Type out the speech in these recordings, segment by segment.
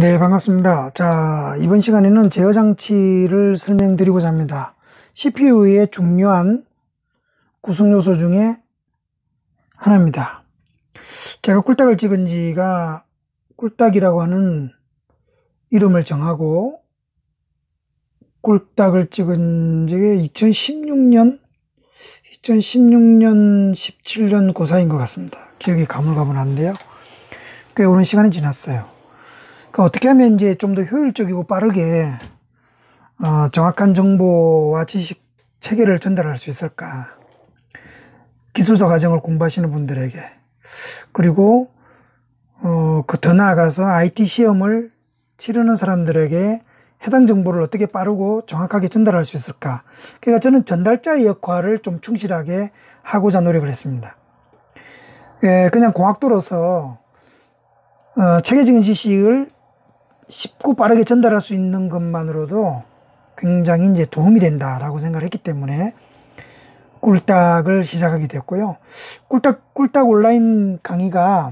네, 반갑습니다. 자, 이번 시간에는 제어 장치를 설명드리고자 합니다. CPU의 중요한 구성 요소 중에 하나입니다. 제가 꿀딱을 찍은 지가 꿀딱이라고 하는 이름을 정하고 꿀딱을 찍은 지 2016년 2016년 17년 고사인 것 같습니다. 기억이 가물가물한데요. 꽤 오랜 시간이 지났어요. 그러니까 어떻게 하면 이제 좀 더 효율적이고 빠르게 어, 정확한 정보와 지식 체계를 전달할 수 있을까? 기술사 과정을 공부하시는 분들에게 그리고 어, 그 더 나아가서 IT 시험을 치르는 사람들에게 해당 정보를 어떻게 빠르고 정확하게 전달할 수 있을까? 그러니까 저는 전달자의 역할을 좀 충실하게 하고자 노력을 했습니다. 예, 그냥 공학도로서 어, 체계적인 지식을 쉽고 빠르게 전달할 수 있는 것만으로도 굉장히 이제 도움이 된다라고 생각을 했기 때문에 꿀딱을 시작하게 됐고요. 꿀딱, 꿀딱 온라인 강의가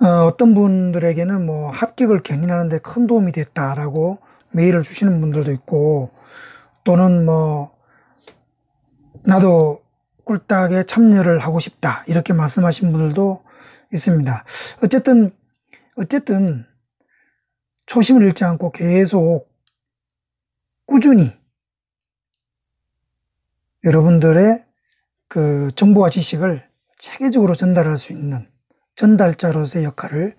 어, 떤 분들에게는 뭐 합격을 견인하는데 큰 도움이 됐다라고 메일을 주시는 분들도 있고 또는 뭐 나도 꿀딱에 참여를 하고 싶다 이렇게 말씀하신 분들도 있습니다. 어쨌든 어쨌든 초심을 잃지 않고 계속 꾸준히 여러분들의 그 정보와 지식을 체계적으로 전달할 수 있는 전달자로서의 역할을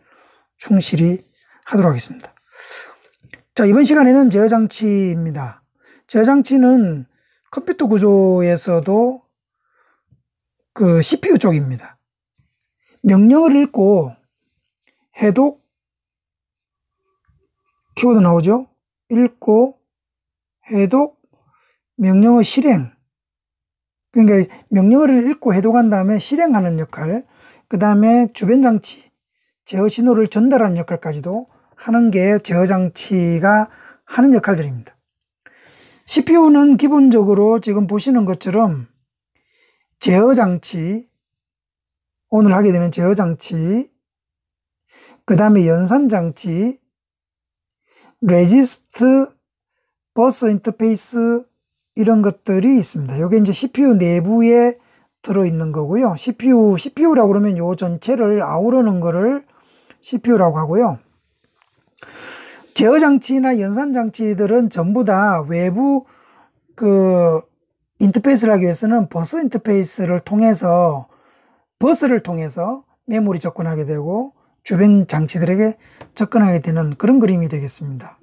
충실히 하도록 하겠습니다. 자, 이번 시간에는 제어장치입니다. 제어장치는 컴퓨터 구조에서도 그 CPU 쪽입니다. 명령을 읽고 해독, 키워드 나오죠? 읽고, 해독, 명령어 실행. 그러니까 명령어를 읽고 해독한 다음에 실행하는 역할, 그 다음에 주변 장치, 제어 신호를 전달하는 역할까지도 하는 게 제어 장치가 하는 역할들입니다. CPU는 기본적으로 지금 보시는 것처럼 제어 장치, 오늘 하게 되는 제어 장치, 그 다음에 연산 장치, 레지스트, 버스 인터페이스 이런 것들이 있습니다. 이게 이제 CPU 내부에 들어있는 거고요. CPU, CPU라고 그러면 요 전체를 아우르는 거를 CPU라고 하고요. 제어 장치나 연산 장치들은 전부 다 외부 그 인터페이스를 하기 위해서는 버스 인터페이스를 통해서 버스를 통해서 메모리 접근하게 되고 주변 장치들에게 접근하게 되는 그런 그림이 되겠습니다.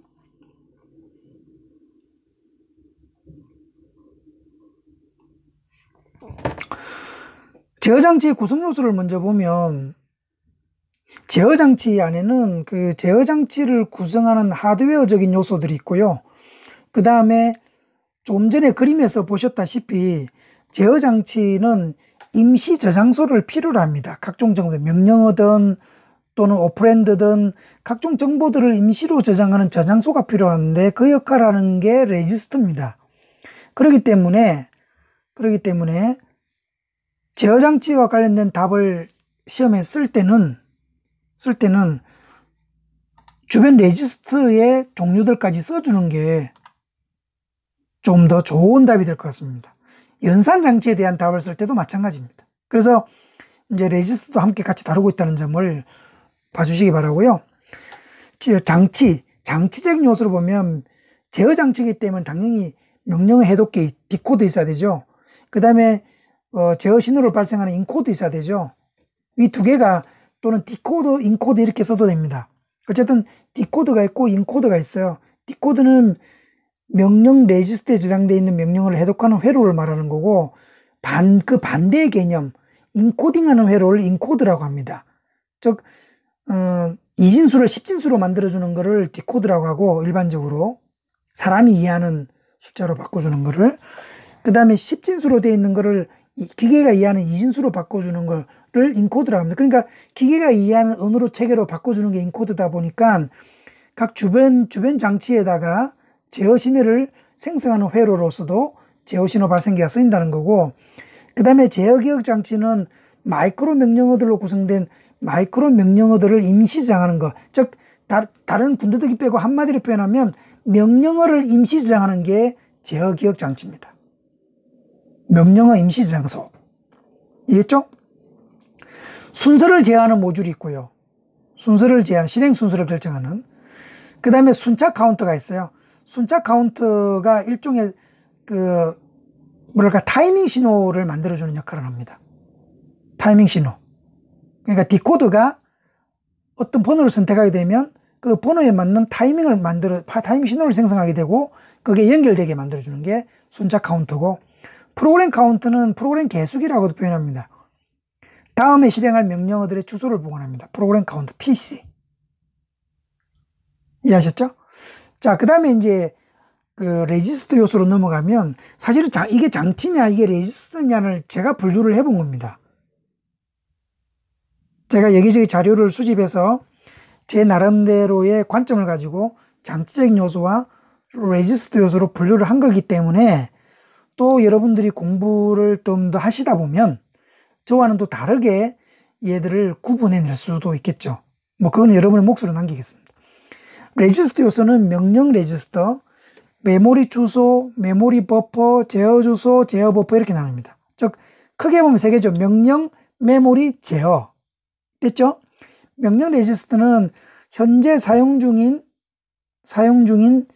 제어장치의 구성 요소를 먼저 보면 제어장치 안에는 그 제어장치를 구성하는 하드웨어적인 요소들이 있고요. 그 다음에 좀 전에 그림에서 보셨다시피 제어장치는 임시 저장소를 필요로 합니다. 각종 정보 명령어든 또는 오프랜드든 각종 정보들을 임시로 저장하는 저장소가 필요한데 그 역할하는 게 레지스트입니다. 그렇기 때문에 그렇기 때문에 제어장치와 관련된 답을 시험에 쓸 때는 쓸 때는 주변 레지스트의 종류들까지 써주는 게 좀 더 좋은 답이 될 것 같습니다. 연산 장치에 대한 답을 쓸 때도 마찬가지입니다. 그래서 이제 레지스트도 함께 같이 다루고 있다는 점을 봐주시기 바라고요. 장치, 장치적인 요소로 보면 제어 장치이기 때문에 당연히 명령 해독기 디코드 있어야 되죠. 그 다음에 어, 제어 신호를 발생하는 인코드 있어야 되죠. 이 두 개가 또는 디코드, 인코드 이렇게 써도 됩니다. 어쨌든 디코드가 있고 인코드가 있어요. 디코드는 명령 레지스트에 저장되어 있는 명령을 해독하는 회로를 말하는 거고 반, 그 반대의 개념, 인코딩하는 회로를 인코드라고 합니다. 즉 어, 이진수를 십진수로 만들어주는 거를 디코드라고 하고 일반적으로 사람이 이해하는 숫자로 바꿔주는 거를 그 다음에 십진수로 되어 있는 거를 기계가 이해하는 이진수로 바꿔주는 거를 인코드라고 합니다. 그러니까 기계가 이해하는 언어로 체계로 바꿔주는 게 인코드다 보니까 각 주변 주변 장치에다가 제어 신호를 생성하는 회로로서도 제어 신호 발생기가 쓰인다는 거고 그 다음에 제어 기억 장치는 마이크로 명령어들로 구성된 마이크로 명령어들을 임시 저 정하는 것, 즉 다, 른군대들이 빼고 한마디로 표현하면 명령어를 임시 저 정하는 게 제어 기억 장치입니다. 명령어 임시 저 장소. 이해했죠? 순서를 제어하는 모듈이 있고요. 순서를 제어하는 실행 순서를 결정하는. 그 다음에 순차 카운터가 있어요. 순차 카운터가 일종의 그, 뭐랄까, 타이밍 신호를 만들어주는 역할을 합니다. 타이밍 신호. 그러니까 디코드가 어떤 번호를 선택하게 되면 그 번호에 맞는 타이밍을 만들어 타이밍 신호를 생성하게 되고 그게 연결되게 만들어 주는 게 순차 카운트고 프로그램 카운트는 프로그램 계수기라고도 표현합니다. 다음에 실행할 명령어들의 주소를 보관합니다. 프로그램 카운트 PC 이해하셨죠? 자, 그다음에 이제 그 레지스트 요소로 넘어가면 사실은 자, 이게 장치냐 이게 레지스트냐를 제가 분류를 해본 겁니다. 제가 여기저기 자료를 수집해서 제 나름대로의 관점을 가지고 장치적 요소와 레지스트 요소로 분류를 한 거기 때문에 또 여러분들이 공부를 좀 더 하시다 보면 저와는 또 다르게 얘들을 구분해낼 수도 있겠죠. 뭐 그건 여러분의 몫으로 남기겠습니다. 레지스트 요소는 명령 레지스터, 메모리 주소, 메모리 버퍼, 제어 주소, 제어 버퍼 이렇게 나눕니다. 즉 크게 보면 세 개죠. 명령, 메모리, 제어. 됐죠? 명령 레지스트는 현재 사용 중인 사용 중인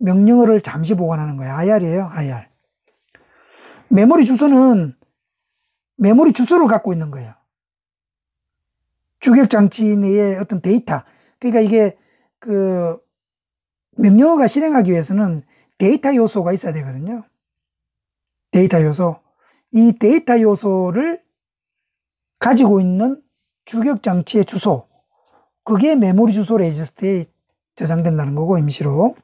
명령어를 잠시 보관하는 거예요. IR이에요. IR. 메모리 주소는 메모리 주소를 갖고 있는 거예요. 주격 장치 내에 어떤 데이터. 그러니까 이게 그 명령어가 실행하기 위해서는 데이터 요소가 있어야 되거든요. 데이터 요소. 이 데이터 요소를 가지고 있는 주격 장치의 주소 그게 메모리 주소 레지스트에 저장된다는 거고 임시로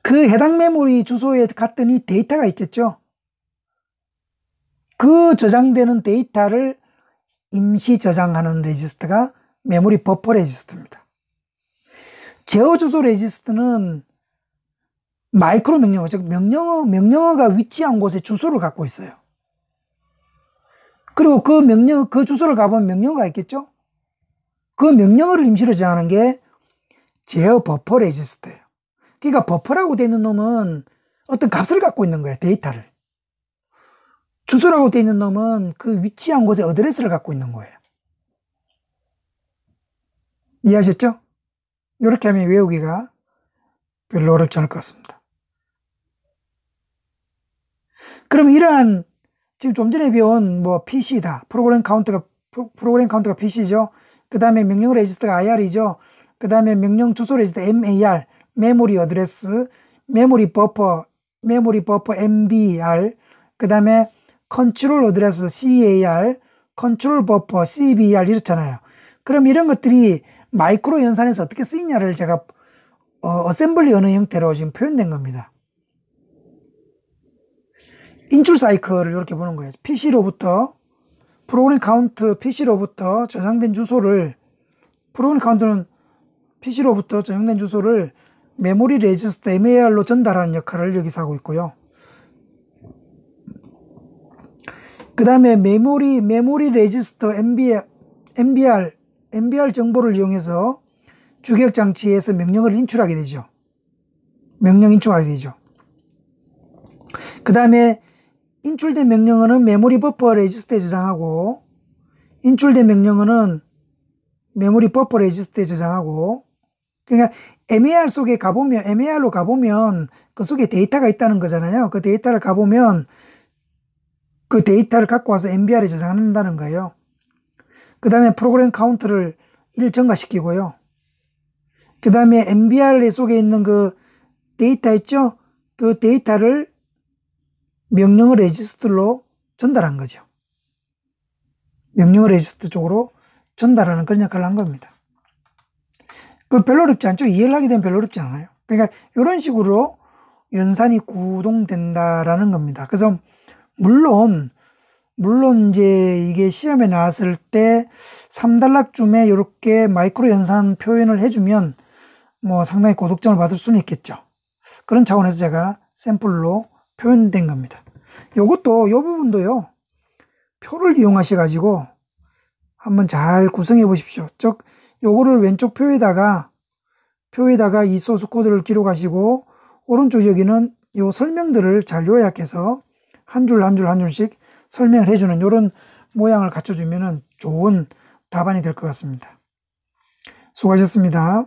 그 해당 메모리 주소에 갔더니 데이터가 있겠죠. 그 저장되는 데이터를 임시 저장하는 레지스트가 메모리 버퍼 레지스트입니다. 제어 주소 레지스트는 마이크로 명령어, 즉 명령어, 명령어가 위치한 곳에 주소를 갖고 있어요. 그리고 그 명령, 그 주소를 가보면 명령가 있겠죠? 그 명령어를 임시로 정하는 게 제어 버퍼 레지스트예요. 그러니까 버퍼라고 되어 있는 놈은 어떤 값을 갖고 있는 거예요, 데이터를. 주소라고 되어 있는 놈은 그 위치한 곳의 어드레스를 갖고 있는 거예요. 이해하셨죠? 이렇게 하면 외우기가 별로 어렵지 않을 것 같습니다. 그럼 이러한 지금 좀 전에 배운 뭐 PC다. 프로그램 카운트가 프로그램 카운트가 PC죠. 그다음에 명령 레지스트가 IR이죠. 그다음에 명령 주소 레지스트 MAR, 메모리 어드레스, 메모리 버퍼, 메모리 버퍼 MBR, 그다음에 컨트롤 어드레스 CAR, 컨트롤 버퍼 CBR 이렇잖아요. 그럼 이런 것들이 마이크로 연산에서 어떻게 쓰이냐를 제가 어, 어셈블리 언어 형태로 지금 표현된 겁니다. 인출 사이클을 이렇게 보는 거예요. PC로부터 프로그램 카운트 PC로부터 저장된 주소를 프로그램 카운트는 PC로부터 저장된 주소를 메모리 레지스터 MAR로 전달하는 역할을 여기서 하고 있고요. 그 다음에 메모리 메모리 레지스터 MBR, MBR MBR 정보를 이용해서 주객 장치에서 명령을 인출하게 되죠. 명령 인출하게 되죠. 그 다음에 인출된 명령어는 메모리 버퍼 레지스트에 저장하고 인출된 명령어는 메모리 버퍼 레지스트에 저장하고 그러니까 MAR 속에 가보면 MAR로 가보면 그 속에 데이터가 있다는 거잖아요. 그 데이터를 가보면 그 데이터를 갖고 와서 MBR에 저장한다는 거예요. 그 다음에 프로그램 카운트를 1 증가시키고요. 그 다음에 MBR 속에 있는 그 데이터 있죠? 그 데이터를 명령을 레지스트로 전달한 거죠. 명령을 레지스트 쪽으로 전달하는 그런 역할을 한 겁니다. 그 별로 어렵지 않죠. 이해를 하게 되면 별로 어렵지 않아요. 그러니까 이런 식으로 연산이 구동된다라는 겁니다. 그래서 물론 물론 이제 이게 시험에 나왔을 때 3단락쯤에 이렇게 마이크로 연산 표현을 해주면 뭐 상당히 고득점을 받을 수는 있겠죠. 그런 차원에서 제가 샘플로 표현된 겁니다. 요것도 요 부분도요. 표를 이용하셔 가지고 한번 잘 구성해 보십시오. 즉 요거를 왼쪽 표에다가 표에다가 이 소스 코드를 기록하시고 오른쪽 여기는 요 설명들을 잘 요약해서 한 줄 한 줄 한 줄씩 설명을 해주는 요런 모양을 갖춰주면 좋은 답안이 될 것 같습니다. 수고하셨습니다.